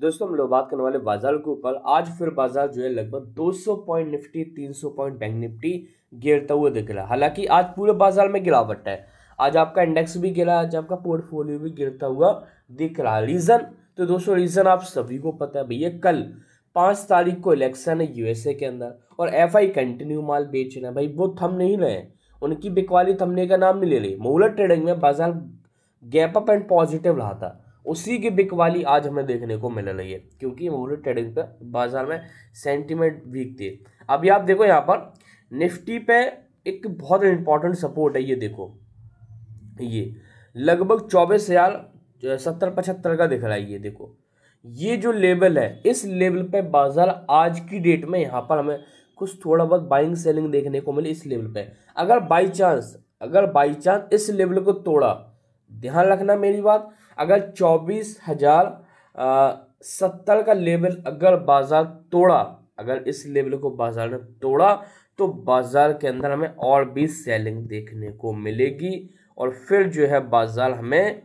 दोस्तों हम लोग बात करने वाले बाजार के ऊपर आज फिर बाजार जो है लगभग 200 point Nifty 300 point bank Nifty गिरता हुआ दिख रहा है हालांकि आज पूरे बाजार में गिरावट है आज आपका इंडेक्स भी गिरा आज आपका पोर्टफोलियो भी गिरता हुआ दिख रहा है रीज़न तो दोस्तों रीज़न आप सभी को पता है भैया कल पाँच तारीख को इलेक्शन है यूएसए के अंदर और एफ आई कंटिन्यू माल रहे हैं भाई वो थम नहीं रहे उनकी बिकवाली थमने का नाम नहीं ले रही मोहलत ट्रेडिंग में बाजार गैप अप एंड पॉजिटिव रहा था उसी की बिकवाली आज हमें देखने को मिल रही है क्योंकि मोहरी ट्रेडिंग पे बाजार में सेंटीमेंट वीक थी अभी आप देखो यहाँ पर निफ्टी पे एक बहुत इंपॉर्टेंट सपोर्ट है ये देखो ये लगभग चौबीस हजार सत्तर पचहत्तर का दिख रहा है ये देखो ये जो लेवल है इस लेवल पे बाजार आज की डेट में यहाँ पर हमें कुछ थोड़ा बहुत बाइंग सेलिंग देखने को मिली इस लेवल पे अगर बाई चांस अगर बाई चांस इस लेवल को तोड़ा ध्यान रखना मेरी बात अगर चौबीस हज़ार सत्तर का लेवल अगर बाज़ार तोड़ा अगर इस लेवल को बाज़ार ने तोड़ा तो बाज़ार के अंदर हमें और भी सेलिंग देखने को मिलेगी और फिर जो है बाज़ार हमें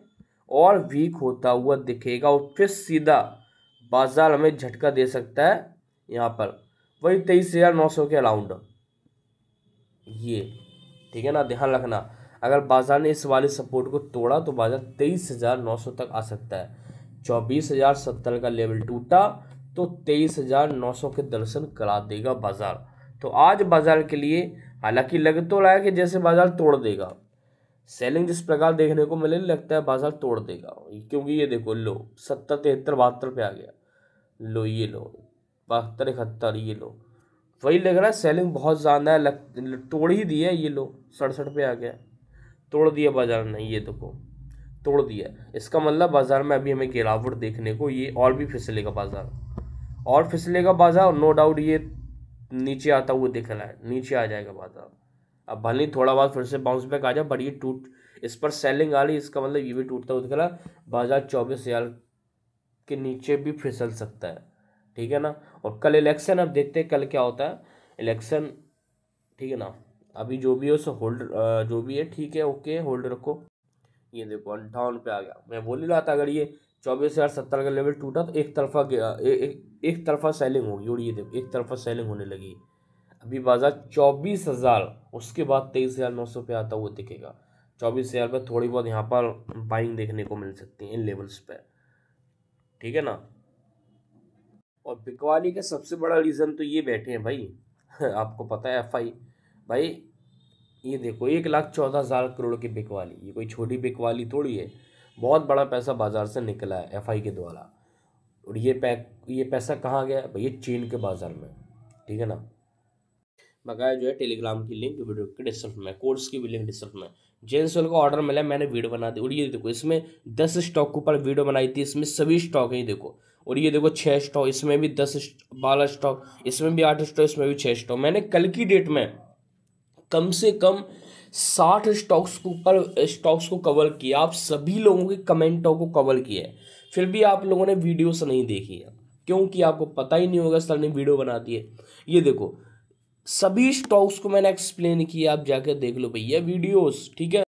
और वीक होता हुआ दिखेगा और फिर सीधा बाज़ार हमें झटका दे सकता है यहाँ पर वही तेईस हज़ार नौ सौ के अराउंड ये ठीक है ना ध्यान रखना अगर बाजार ने इस वाले सपोर्ट को तोड़ा तो बाजार तेईस हज़ार नौ सौ तक आ सकता है चौबीस हज़ार सत्तर का लेवल टूटा तो तेईस हज़ार नौ सौ के दर्शन करा देगा बाज़ार तो आज बाज़ार के लिए हालांकि लग तो रहा है कि जैसे बाज़ार तोड़ देगा सेलिंग जिस प्रकार देखने को मिले लगता है बाज़ार तोड़ देगा क्योंकि ये देखो लो सत्तर तिहत्तर बहत्तर पे आ गया लो ये लो बहत्तर इकहत्तर ये लो वही लग रहा है सेलिंग बहुत ज़्यादा है लग तोड़ ही दी है ये लो सड़सठ पे आ गया तोड़ दिया बाज़ार ने ये देखो तोड़ दिया इसका मतलब बाज़ार में अभी हमें गिरावट देखने को ये और भी फिसलेगा बाज़ार और फिसलेगा बाज़ार नो डाउट ये नीचे आता हुआ दिख रहा है नीचे आ जाएगा बाज़ार अब भले ही थोड़ा बहुत फिर से बाउंस बैक आ जाए बट ये टूट इस पर सेलिंग आ रही इसका मतलब ये भी टूटता हुआ दिख रहा बाज़ार चौबीस हज़ार के नीचे भी फिसल सकता है ठीक है ना और कल इलेक्शन अब देखते हैं कल क्या होता है इलेक्शन ठीक है ना अभी जो भी है उसे होल्ड जो भी है ठीक है ओके होल्ड रखो ये देखो अंठावन पे आ गया मैं बोल ही रहा था अगर ये चौबीस हज़ार सत्तर का लेवल टूटा तो एक तरफा गया एक तरफा सेलिंग होगी और ये देखो एक तरफा सेलिंग होने लगी अभी बाज़ार चौबीस हज़ार उसके बाद तेईस हज़ार नौ सौ पे आता हुआ दिखेगा चौबीस हज़ार पर थोड़ी बहुत यहाँ पर बाइंग देखने को मिल सकती है इन लेवल्स पर ठीक है ना और बिकवाली का सबसे बड़ा रीज़न तो ये बैठे हैं भाई आपको पता है एफ आई भाई ये देखो एक लाख चौदह हज़ार करोड़ की बिकवाली ये कोई छोटी बिकवाली थोड़ी है बहुत बड़ा पैसा बाज़ार से निकला है एफ के द्वारा और ये पै ये पैसा कहाँ गया भैया चीन के बाज़ार में ठीक है ना बकाया जो है टेलीग्राम की लिंक वीडियो के डिस्क्रिप्शन में कोर्स की भी लिंक डिस्क्रिप्शन में जेन्स वेल का ऑर्डर मिला मैंने वीडियो बना दी और ये देखो इसमें दस स्टॉक के ऊपर वीडियो बनाई थी इसमें सभी स्टॉक है ये देखो और ये देखो छः स्टॉक इसमें भी दस बारह स्टॉक इसमें भी आठ स्टॉक इसमें भी छः स्टॉक मैंने कल की डेट में कम से कम साठ स्टॉक्स को पर स्टॉक्स को कवर किया आप सभी लोगों के कमेंटों को कवर किया है फिर भी आप लोगों ने वीडियोस नहीं देखी है क्योंकि आपको पता ही नहीं होगा सर ने वीडियो बना दी है ये देखो सभी स्टॉक्स को मैंने एक्सप्लेन किया आप जाकर देख लो भैया वीडियोस ठीक है